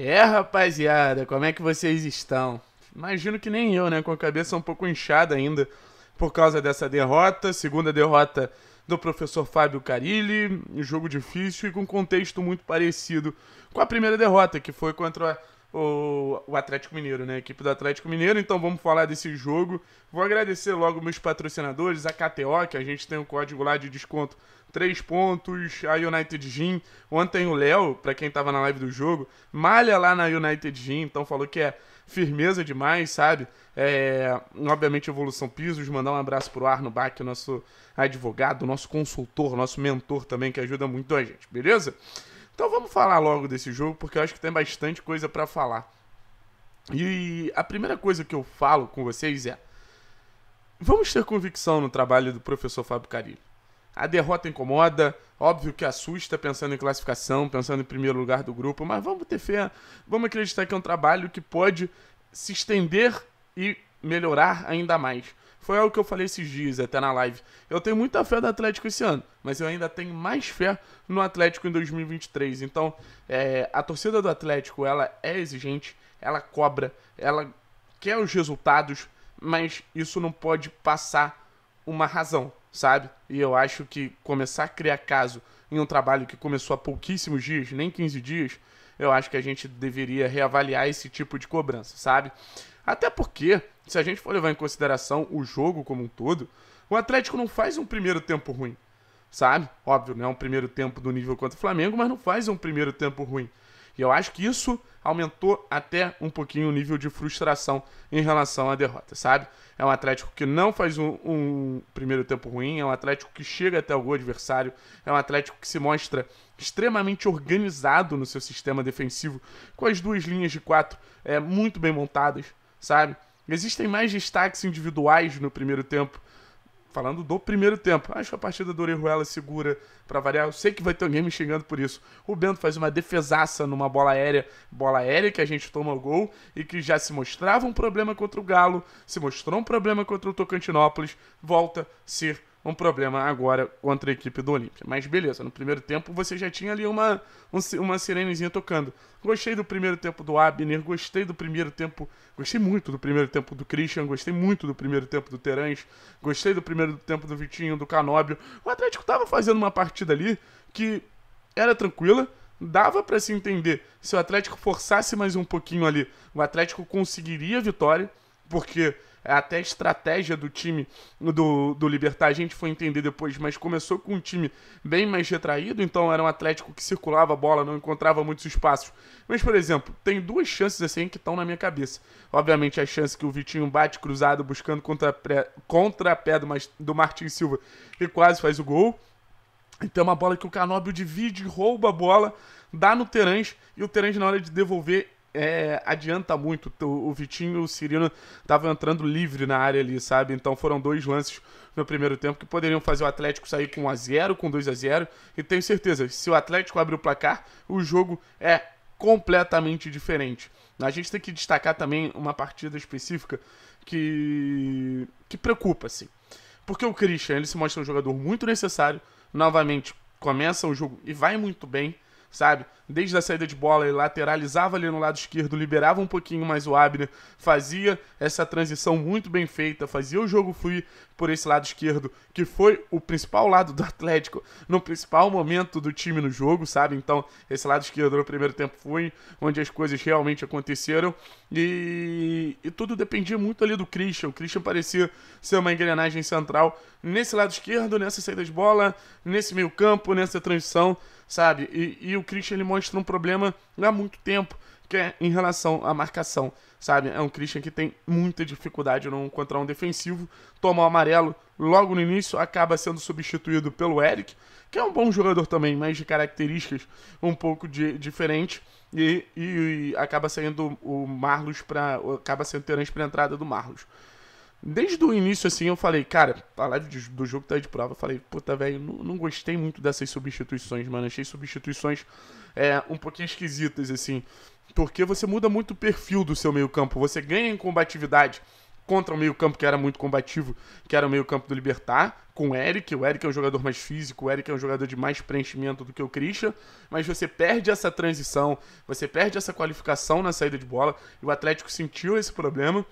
É, rapaziada, como é que vocês estão? Imagino que nem eu, né? Com a cabeça um pouco inchada ainda por causa dessa derrota, segunda derrota do professor Fábio Carilli, jogo difícil e com contexto muito parecido com a primeira derrota, que foi contra o, o Atlético Mineiro, né? A equipe do Atlético Mineiro. Então vamos falar desse jogo. Vou agradecer logo meus patrocinadores, a KTO, que a gente tem um código lá de desconto. Três pontos, a United Gym. Ontem o Léo, para quem tava na live do jogo, malha lá na United Gym, então falou que é firmeza demais, sabe? É, obviamente, Evolução Pisos, mandar um abraço pro Arno Bach, nosso advogado, nosso consultor, nosso mentor também, que ajuda muito a gente, beleza? Então vamos falar logo desse jogo, porque eu acho que tem bastante coisa para falar. E a primeira coisa que eu falo com vocês é: vamos ter convicção no trabalho do professor Fábio Carilho. A derrota incomoda, óbvio que assusta pensando em classificação, pensando em primeiro lugar do grupo, mas vamos ter fé, vamos acreditar que é um trabalho que pode se estender e melhorar ainda mais. Foi algo que eu falei esses dias até na live. Eu tenho muita fé do Atlético esse ano, mas eu ainda tenho mais fé no Atlético em 2023. Então, é, a torcida do Atlético ela é exigente, ela cobra, ela quer os resultados, mas isso não pode passar uma razão, sabe? E eu acho que começar a criar caso em um trabalho que começou há pouquíssimos dias, nem 15 dias, eu acho que a gente deveria reavaliar esse tipo de cobrança, sabe? Até porque, se a gente for levar em consideração o jogo como um todo, o Atlético não faz um primeiro tempo ruim, sabe? Óbvio, não é um primeiro tempo do nível contra o Flamengo, mas não faz um primeiro tempo ruim. E eu acho que isso aumentou até um pouquinho o nível de frustração em relação à derrota, sabe? É um Atlético que não faz um, um, primeiro tempo ruim, é um Atlético que chega até o gol adversário, é um Atlético que se mostra extremamente organizado no seu sistema defensivo, com as duas linhas de quatro é, muito bem montadas, sabe? Existem mais destaques individuais no primeiro tempo falando do primeiro tempo. Acho que a partida do Orejuela segura para variar. Eu sei que vai ter alguém me xingando por isso. O Bento faz uma defesaça numa bola aérea, bola aérea que a gente toma o gol e que já se mostrava um problema contra o Galo, se mostrou um problema contra o Tocantinópolis, volta a ser um problema agora contra a equipe do Olímpia. Mas beleza, no primeiro tempo você já tinha ali uma, um, uma sirenezinha tocando. Gostei do primeiro tempo do Abner, gostei do primeiro tempo. Gostei muito do primeiro tempo do Christian, gostei muito do primeiro tempo do Terãs, gostei do primeiro tempo do Vitinho, do Canóbio. O Atlético tava fazendo uma partida ali que era tranquila. Dava para se entender. Se o Atlético forçasse mais um pouquinho ali, o Atlético conseguiria a vitória, porque é até a estratégia do time do, do Libertar a gente foi entender depois, mas começou com um time bem mais retraído, então era um Atlético que circulava a bola, não encontrava muitos espaços. Mas, por exemplo, tem duas chances assim que estão na minha cabeça. Obviamente, a chance que o Vitinho bate cruzado buscando contra-pé contra -pé do, do Martin Silva e quase faz o gol. Então tem uma bola que o Canóbio divide, rouba a bola, dá no Terãs e o Terãs na hora de devolver é, adianta muito. O, Vitinho e o Cirino estavam entrando livre na área ali, sabe? Então foram dois lances no primeiro tempo que poderiam fazer o Atlético sair com 1 a 0 com 2 a 0 E tenho certeza, se o Atlético abrir o placar, o jogo é completamente diferente. A gente tem que destacar também uma partida específica que, que preocupa, assim. Porque o Christian, ele se mostra um jogador muito necessário, novamente começa o jogo e vai muito bem sabe? Desde a saída de bola, ele lateralizava ali no lado esquerdo, liberava um pouquinho mais o Abner, fazia essa transição muito bem feita, fazia o jogo fluir por esse lado esquerdo, que foi o principal lado do Atlético no principal momento do time no jogo, sabe? Então, esse lado esquerdo no primeiro tempo foi onde as coisas realmente aconteceram e, e tudo dependia muito ali do Christian. O Christian parecia ser uma engrenagem central nesse lado esquerdo, nessa saída de bola, nesse meio-campo, nessa transição, sabe? E, e o Christian ele mostra um problema há muito tempo, que é em relação à marcação, sabe? É um Christian que tem muita dificuldade no encontrar um defensivo, toma o amarelo logo no início, acaba sendo substituído pelo Eric, que é um bom jogador também, mas de características um pouco de, diferente. E, e, e acaba saindo o Marlos para acaba sendo Terence para entrada do Marlos. Desde o início, assim, eu falei, cara, a live de, do jogo tá de prova. Eu falei, puta, velho, não, não, gostei muito dessas substituições, mano. Achei substituições é, um pouquinho esquisitas, assim. Porque você muda muito o perfil do seu meio-campo. Você ganha em combatividade contra o meio-campo que era muito combativo, que era o meio-campo do Libertar, com o Eric. O Eric é um jogador mais físico, o Eric é um jogador de mais preenchimento do que o Christian, mas você perde essa transição, você perde essa qualificação na saída de bola, e o Atlético sentiu esse problema.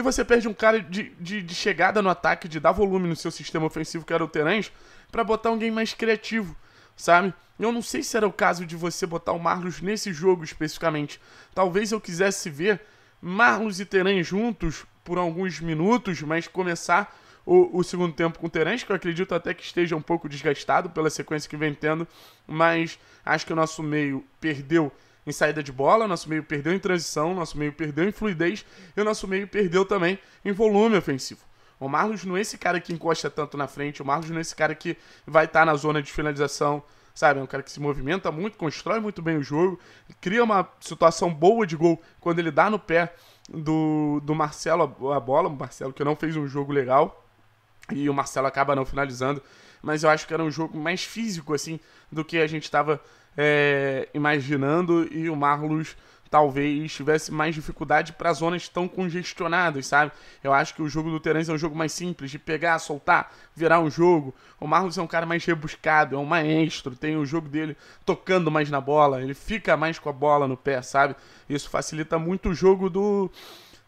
E você perde um cara de, de, de chegada no ataque, de dar volume no seu sistema ofensivo, que era o Terence, para botar alguém mais criativo, sabe? Eu não sei se era o caso de você botar o Marlos nesse jogo especificamente. Talvez eu quisesse ver Marlos e Terence juntos por alguns minutos, mas começar o, o, segundo tempo com o Terence, que eu acredito até que esteja um pouco desgastado pela sequência que vem tendo, mas acho que o nosso meio perdeu em saída de bola, nosso meio perdeu em transição, nosso meio perdeu em fluidez e o nosso meio perdeu também em volume ofensivo. O Marlos não é esse cara que encosta tanto na frente, o Marlos não é esse cara que vai estar tá na zona de finalização, sabe? É um cara que se movimenta muito, constrói muito bem o jogo, cria uma situação boa de gol quando ele dá no pé do, do Marcelo a, a bola, o Marcelo que não fez um jogo legal e o Marcelo acaba não finalizando, mas eu acho que era um jogo mais físico, assim, do que a gente estava é, imaginando e o Marlos talvez tivesse mais dificuldade para zonas tão congestionadas, sabe? Eu acho que o jogo do Terence é um jogo mais simples de pegar, soltar, virar um jogo. O Marlos é um cara mais rebuscado, é um maestro, tem o jogo dele tocando mais na bola, ele fica mais com a bola no pé, sabe? Isso facilita muito o jogo do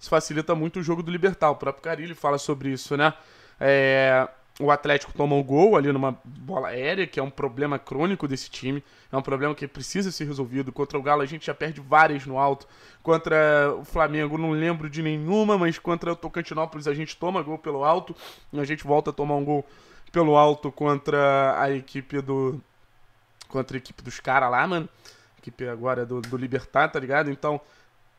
isso facilita muito o jogo do Libertar. O próprio Carilli fala sobre isso, né? É, o Atlético toma um gol ali numa bola aérea, que é um problema crônico desse time. É um problema que precisa ser resolvido. Contra o Galo a gente já perde várias no alto. Contra o Flamengo não lembro de nenhuma, mas contra o Tocantinópolis a gente toma gol pelo alto. E a gente volta a tomar um gol pelo alto contra a equipe do... Contra a equipe dos caras lá, mano. equipe agora do, do Libertar, tá ligado? Então,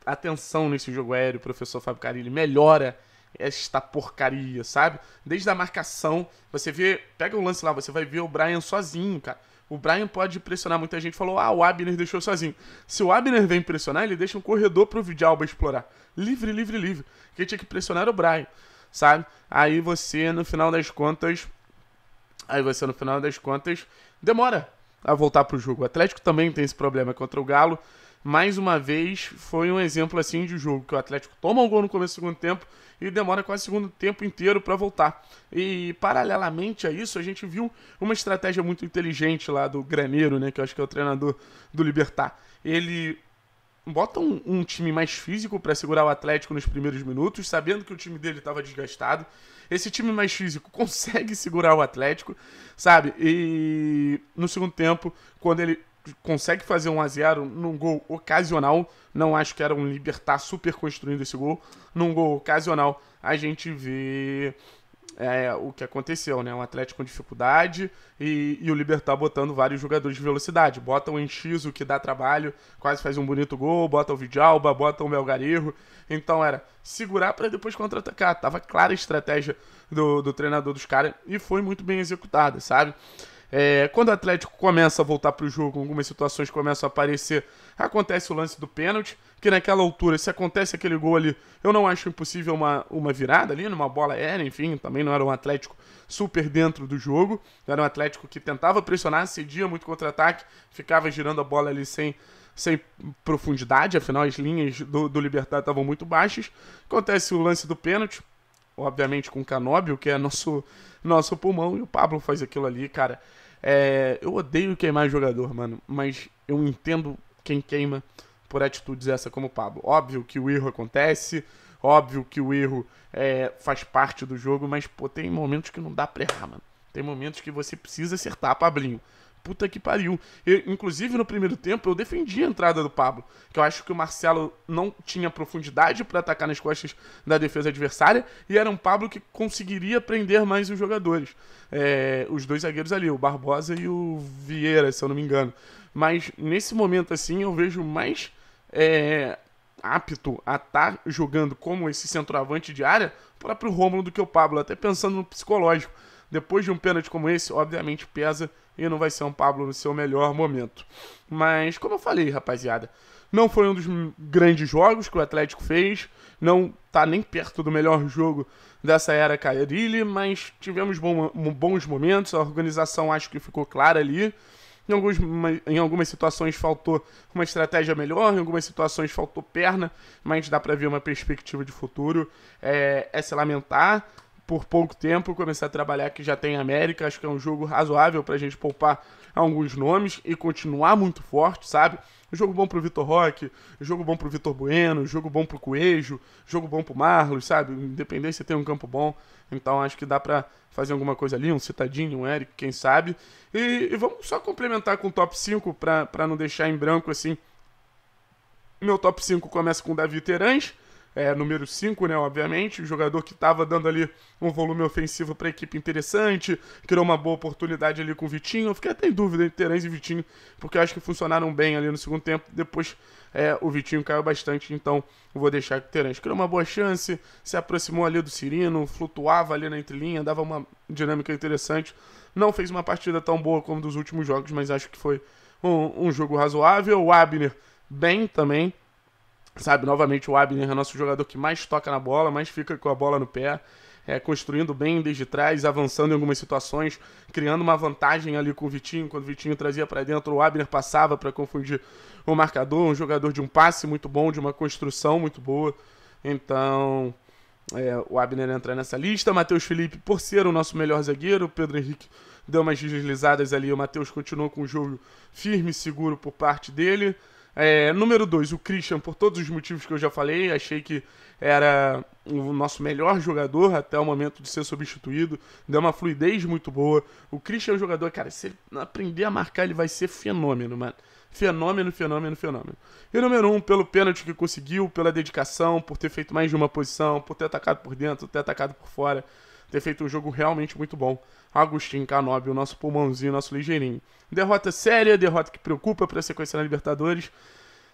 atenção nesse jogo aéreo. professor Fábio Carilli melhora esta porcaria, sabe? Desde a marcação, você vê, pega o lance lá, você vai ver o Brian sozinho, cara. O Brian pode pressionar muita gente. Falou, ah, o Abner deixou sozinho. Se o Abner vem pressionar, ele deixa um corredor pro Vidalba explorar. Livre, livre, livre. Quem tinha que pressionar o Brian, sabe? Aí você, no final das contas. Aí você, no final das contas, demora a voltar pro jogo. O Atlético também tem esse problema contra o Galo mais uma vez, foi um exemplo assim de jogo que o Atlético toma um gol no começo do segundo tempo e demora quase o segundo tempo inteiro para voltar. E paralelamente a isso, a gente viu uma estratégia muito inteligente lá do Graneiro, né, que eu acho que é o treinador do Libertar. Ele bota um, um time mais físico para segurar o Atlético nos primeiros minutos, sabendo que o time dele estava desgastado. Esse time mais físico consegue segurar o Atlético, sabe? E no segundo tempo, quando ele consegue fazer um a 0 num gol ocasional. Não acho que era um Libertar tá super construindo esse gol. Num gol ocasional, a gente vê é, o que aconteceu, né? Um Atlético com dificuldade e, e, o Libertar tá botando vários jogadores de velocidade. Bota o Enchiso, que dá trabalho, quase faz um bonito gol, bota o Vidalba, bota o Melgarejo. Então era segurar para depois contra-atacar. Tava clara a estratégia do, do treinador dos caras e foi muito bem executada, sabe? É, quando o Atlético começa a voltar para o jogo, algumas situações começam a aparecer, acontece o lance do pênalti, que naquela altura, se acontece aquele gol ali, eu não acho impossível uma, uma virada ali, numa bola aérea, enfim, também não era um Atlético super dentro do jogo, era um Atlético que tentava pressionar, cedia muito contra-ataque, ficava girando a bola ali sem sem profundidade, afinal as linhas do, do Libertad estavam muito baixas. Acontece o lance do pênalti, obviamente com o Canóbio, que é nosso, nosso pulmão, e o Pablo faz aquilo ali, cara. É, eu odeio queimar jogador, mano, mas eu entendo quem queima por atitudes essa como o Pablo. Óbvio que o erro acontece, óbvio que o erro é, faz parte do jogo, mas pô, tem momentos que não dá pra errar, mano. Tem momentos que você precisa acertar, Pablinho puta que pariu. Eu, inclusive, no primeiro tempo, eu defendi a entrada do Pablo, que eu acho que o Marcelo não tinha profundidade para atacar nas costas da defesa adversária, e era um Pablo que conseguiria prender mais os jogadores. É, os dois zagueiros ali, o Barbosa e o Vieira, se eu não me engano. Mas nesse momento, assim, eu vejo mais é, apto a estar tá jogando como esse centroavante de área, o próprio Rômulo do que o Pablo, até pensando no psicológico. Depois de um pênalti como esse, obviamente pesa e não vai ser um Pablo no seu melhor momento. Mas, como eu falei, rapaziada, não foi um dos grandes jogos que o Atlético fez, não tá nem perto do melhor jogo dessa era Carilli, mas tivemos bons momentos, a organização acho que ficou clara ali. Em, alguns, em algumas situações faltou uma estratégia melhor, em algumas situações faltou perna, mas dá para ver uma perspectiva de futuro. É, é se lamentar, por pouco tempo, começar a trabalhar que já tem América, acho que é um jogo razoável pra gente poupar alguns nomes e continuar muito forte, sabe? Jogo bom pro Vitor Roque, jogo bom pro Vitor Bueno, jogo bom pro Coelho, jogo bom pro Marlos, sabe? Independência tem um campo bom, então acho que dá pra fazer alguma coisa ali, um Citadinho, um Eric, quem sabe. E, e vamos só complementar com o top 5 pra, pra não deixar em branco assim. Meu top 5 começa com o Davi Terãs, é, número 5, né, obviamente, o jogador que estava dando ali um volume ofensivo para a equipe interessante, criou uma boa oportunidade ali com o Vitinho. Eu fiquei até em dúvida entre Terence e Vitinho, porque eu acho que funcionaram bem ali no segundo tempo. Depois é, o Vitinho caiu bastante, então vou deixar que o Terence criou uma boa chance, se aproximou ali do Cirino, flutuava ali na entrelinha, dava uma dinâmica interessante. Não fez uma partida tão boa como dos últimos jogos, mas acho que foi um, um jogo razoável. O Abner bem também Sabe, novamente o Abner é nosso jogador que mais toca na bola, mais fica com a bola no pé, é, construindo bem desde trás, avançando em algumas situações, criando uma vantagem ali com o Vitinho. Quando o Vitinho trazia para dentro, o Abner passava para confundir o marcador. Um jogador de um passe muito bom, de uma construção muito boa. Então, é, o Abner entra nessa lista. Matheus Felipe, por ser o nosso melhor zagueiro, Pedro Henrique deu umas deslizadas ali. O Matheus continuou com o jogo firme e seguro por parte dele. É, número 2, o Christian, por todos os motivos que eu já falei, achei que era o nosso melhor jogador até o momento de ser substituído, deu uma fluidez muito boa. O Christian é um jogador, cara, se ele aprender a marcar, ele vai ser fenômeno, mano. Fenômeno, fenômeno, fenômeno. E número um, pelo pênalti que conseguiu, pela dedicação, por ter feito mais de uma posição, por ter atacado por dentro, ter atacado por fora ter feito um jogo realmente muito bom. Agostinho Canobi, o nosso pulmãozinho, o nosso ligeirinho. Derrota séria, derrota que preocupa para a sequência na Libertadores.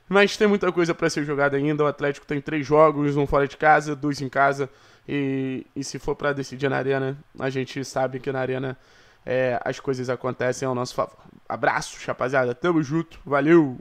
Mas tem muita coisa para ser jogada ainda. O Atlético tem três jogos, um fora de casa, dois em casa. E, e se for para decidir na Arena, a gente sabe que na Arena é, as coisas acontecem ao nosso favor. Abraços, rapaziada. Tamo junto. Valeu!